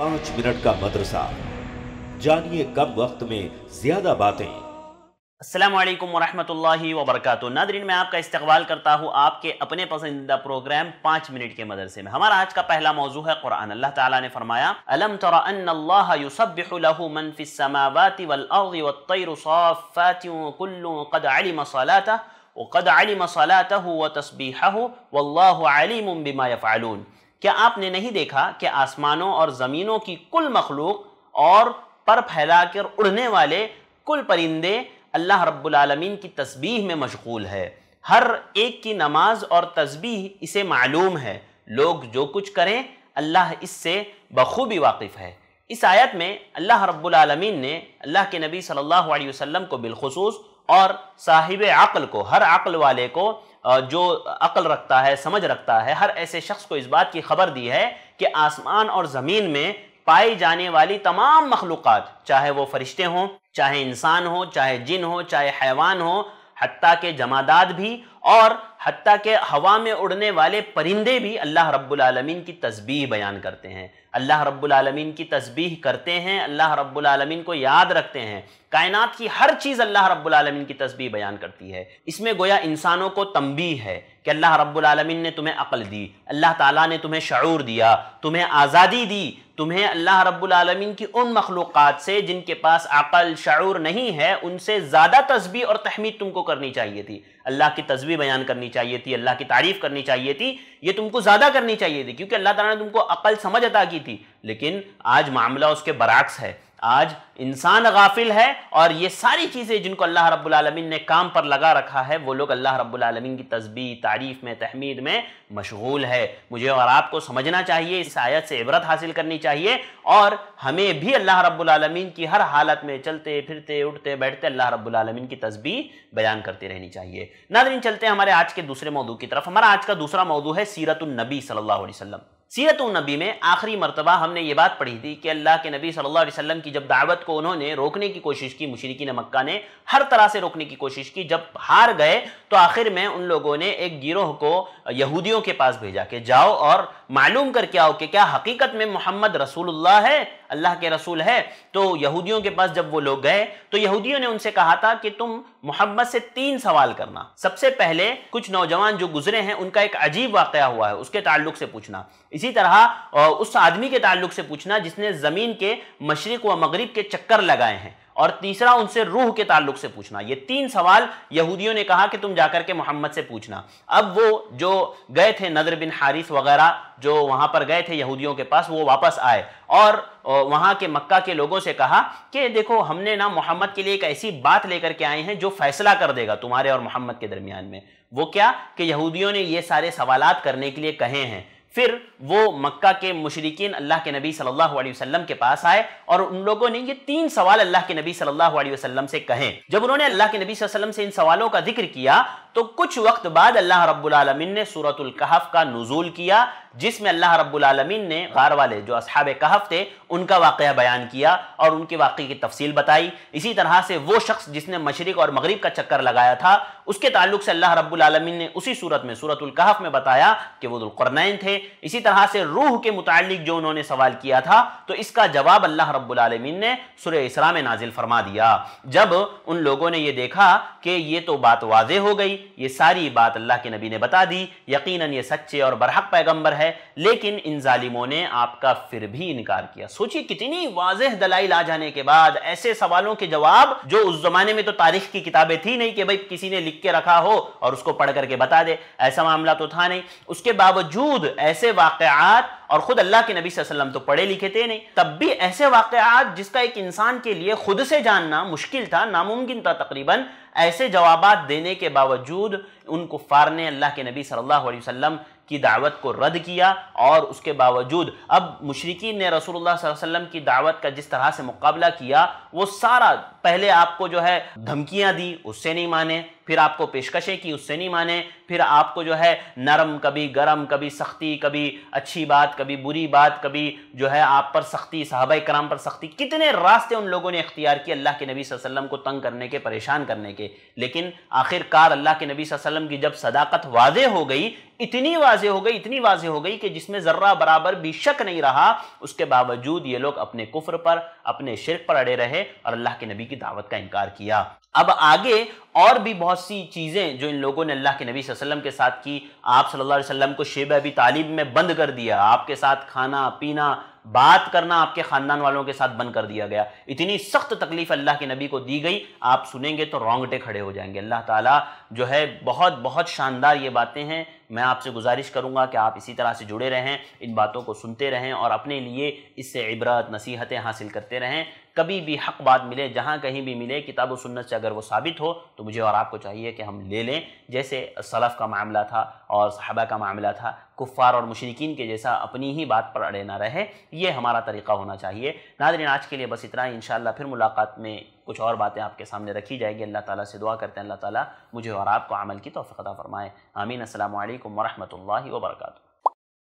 पांच मिनट का मदरसा जानिए कम वक्त में ज्यादा बातें असलम वरहमल वबरक नादरीन मैं आपका इस्तकबाल करता हूँ आपके अपने पसंदीदा प्रोग्राम पाँच मिनट के मदरसे में हमारा आज का पहला मौजू है कुरान अल्लाह ताला ने फरमाया अलम तरा तस्बीह वल्लाम बिमा फ़ालून क्या आपने नहीं देखा कि आसमानों और ज़मीनों की कुल मखलूक और पर फैलाकर उड़ने वाले कुल परिंदे अल्लाह रब्बुलमीन की तस्बीह में मशगूल है हर एक की नमाज और तस्बीह इसे मालूम है लोग जो कुछ करें अल्लाह इससे बखूबी वाकिफ़ है इस आयत में अल्लाह रब्बुलमीन ने अल्लाह के नबी सल्लल्लाहु अलैहि वसल्लम को बिलखसूस और साहिब अक़ल को हर अक़ल वाले को जो अकल रखता है समझ रखता है हर ऐसे शख्स को इस बात की खबर दी है कि आसमान और ज़मीन में पाई जाने वाली तमाम मखलूक़ चाहे वो फरिश्ते हों चाहे इंसान हो चाहे जिन हो चाहे हैवान हो हती के जमादात भी और हती के हवा में उड़ने वाले परिंदे भी अल्लाह रब्बुल की तस्बीह बयान करते हैं अल्लाह रब्बुल की तस्बीह करते हैं अल्लाह रब्बुल को याद रखते हैं कायनात की हर चीज़ अल्लाह रब्बुल की तस्बीह बयान करती है इसमें गोया इंसानों को तंबी है कि अल्लाह रब्बुल ने तुम्हें अक्ल दी अल्लाह ताली ने तुम्हें शूर दिया तुम्हें आज़ादी दी तुम्हें अल्लाह रब्बुल आलमीन की उन मखलूक़ से जिनके पास अकल शूर नहीं है उनसे ज़्यादा तस्वीर और तहमीद तुमको करनी चाहिए थी अल्लाह की तस्वीर बयान करनी चाहिए थी अल्लाह की तारीफ़ करनी चाहिए थी ये तुमको ज़्यादा करनी चाहिए थी क्योंकि अल्लाह तुमको अकल समझ अदा की थी लेकिन आज मामला उसके बरक्स है आज इंसान गाफिल है और ये सारी चीज़ें जिनको अल्लाह रब्बुल रबालमीन ने काम पर लगा रखा है वो लोग अल्लाह रब्बुल रबालमीन की तस्बी तारीफ़ में तहमीद में मशगूल है मुझे और आपको समझना चाहिए इस आयत से इबरत हासिल करनी चाहिए और हमें भी अल्लाह रब्बुल रबालमीन की हर हालत में चलते फिरते उठते बैठते अल्लाह रब्बुल की तस्बी बयान करती रहनी चाहिए नादरीन चलते हैं हमारे आज के दूसरे मौजू की तरफ हमारा आज का दूसरा मौजू है सीरतुलनबी सल्ला वसम सीरत नबी में आखिरी मरतबा हमने ये बात पढ़ी थी कि अल्लाह के नबी सल्लल्लाहु अलैहि वसल्लम की जब दावत को उन्होंने रोकने की कोशिश की ने मक्का ने हर तरह से रोकने की कोशिश की जब हार गए तो आखिर में उन लोगों ने एक गिरोह को यहूदियों के पास भेजा के जाओ और मालूम करके आओ कि क्या हकीकत में मोहम्मद रसूल है अल्लाह के रसूल है तो यहूदियों के पास जब वो लोग गए तो यहूदियों ने उनसे कहा था कि तुम मोहम्मद से तीन सवाल करना सबसे पहले कुछ नौजवान जो गुजरे हैं उनका एक अजीब वाक़ हुआ है उसके ताल्लुक से पूछना इसी तरह उस आदमी के ताल्लुक से पूछना जिसने ज़मीन के मशरक व मगरब के चक्कर लगाए हैं और तीसरा उनसे रूह के ताल्लुक से पूछना ये तीन सवाल यहूदियों ने कहा कि तुम जाकर के मोहम्मद से पूछना अब वो जो गए थे नदर बिन हारिस वगैरह जो वहां पर गए थे यहूदियों के पास वो वापस आए और वहां के मक्का के लोगों से कहा कि देखो हमने ना मोहम्मद के लिए एक ऐसी बात लेकर के आए हैं जो फैसला कर देगा तुम्हारे और मोहम्मद के दरमियान में वो क्या कि यहूदियों ने ये सारे सवालत करने के लिए कहे हैं फिर वो मक्का के मुशरकिन अल्लाह के नबी सल्लल्लाहु अलैहि वसल्लम के पास आए और उन लोगों ने ये तीन सवाल अल्लाह के नबी सल्लल्लाहु अलैहि वसल्लम से कहे जब उन्होंने अल्लाह के नबी वसल्लम से इन सवालों का जिक्र किया तो कुछ वक्त बाद अल्लाह रब्बुल आलमीन ने सूरतुल कहफ का नजूल किया जिसमें अल्लाह रब्बुल आलमीन ने गार वाले जो असहाब कहफ थे उनका वाक़ बयान किया और उनके वाक़े की तफसील बताई इसी तरह से वो शख्स जिसने मशरक और मगरब का चक्कर लगाया था उसके ताल्लुक से अल्लाह रब्बुल आलमीन ने उसी सूरत में सूरतुल कहफ में बताया कि वो दुलकरनैन थे इसी तरह से रूह के मुतालिक जो उन्होंने सवाल किया था तो इसका जवाब अल्लाह रब्बुल आलमीन ने सुर इसरा में नाजिल फरमा दिया जब उन लोगों ने यह देखा कि ये तो बात वाज हो गई ये सारी बात अल्लाह के नबी ने बता दी यकीनन ये सच्चे और बरहक पैगंबर है लेकिन इन ालिमों ने आपका फिर भी इनकार किया सोचिए कितनी वाजह दलाई ला जाने के बाद ऐसे सवालों के जवाब जो उस जमाने में तो तारीख की किताबें थी नहीं कि भाई किसी ने लिख के रखा हो और उसको पढ़ करके बता दे ऐसा मामला तो था नहीं उसके बावजूद ऐसे वाकत और खुद अल्लाह के नबी वसल्लम तो पढ़े लिखे थे नहीं तब भी ऐसे वाकत जिसका एक इंसान के लिए खुद से जानना मुश्किल था नामुमकिन था तकरीबन ऐसे जवाब देने के बावजूद उन कुफ़ार ने अल्लाह के नबी सल्लल्लाहु अलैहि वसल्लम की दावत को रद्द किया और उसके बावजूद अब मुशरकिन ने रसूलुल्लाह वसल्लम की दावत का जिस तरह से मुकाबला किया वो सारा पहले आपको जो है धमकियाँ दी उससे नहीं माने फिर आपको पेशकशें की उससे नहीं माने फिर आपको जो है नरम कभी गरम कभी सख्ती कभी अच्छी बात कभी बुरी बात कभी जो है आप पर सख्ती साहब कराम पर सख्ती कितने रास्ते उन लोगों ने इख्तियार किए अल्लाह के नबी वसल्लम को तंग करने के परेशान करने के लेकिन आखिरकार अल्लाह के नबी वसल्लम की जब सदाकत वाज हो गई इतनी वाज हो गई इतनी वाज हो गई कि जिसमें ज़र्रा बराबर भी शक नहीं रहा उसके बावजूद ये लोग अपने कुफ्र पर अपने शिरक पर अड़े रहे और अल्लाह के नबी की दावत का इनकार किया अब आगे और भी बहुत सी चीज़ें जो इन लोगों ने अल्लाह के नबी वसल्लम के साथ की आप सल्लल्लाहु अलैहि वसल्लम को शेब अभी तालीब में बंद कर दिया आपके साथ खाना पीना बात करना आपके ख़ानदान वालों के साथ बंद कर दिया गया इतनी सख्त तकलीफ़ अल्लाह के नबी को दी गई आप सुनेंगे तो रोंगटे खड़े हो जाएंगे अल्लाह ताला जो है बहुत बहुत शानदार ये बातें हैं मैं आपसे गुजारिश करूंगा कि आप इसी तरह से जुड़े रहें इन बातों को सुनते रहें और अपने लिए इससे इबरत नसीहतें हासिल करते रहें कभी भी हक बात मिले जहाँ कहीं भी मिले किताब सुन्नत से अगर वो साबित हो तो मुझे और आपको चाहिए कि हम ले लें जैसे सलफ़ का मामला था और साहबा का मामला था कुफ़ार और मुशरकिन के जैसा अपनी ही बात पर अड़े ना रहे ये हमारा तरीका होना चाहिए नादरीन आज के लिए बस इतना ही इन फिर मुलाकात में कुछ और बातें आपके सामने रखी जाएगी अल्लाह ताला से दुआ करते हैं अल्लाह ताला मुझे और आपको अमल की तोफ़ा फ़रमाए आमीन असल वरहमल वर्का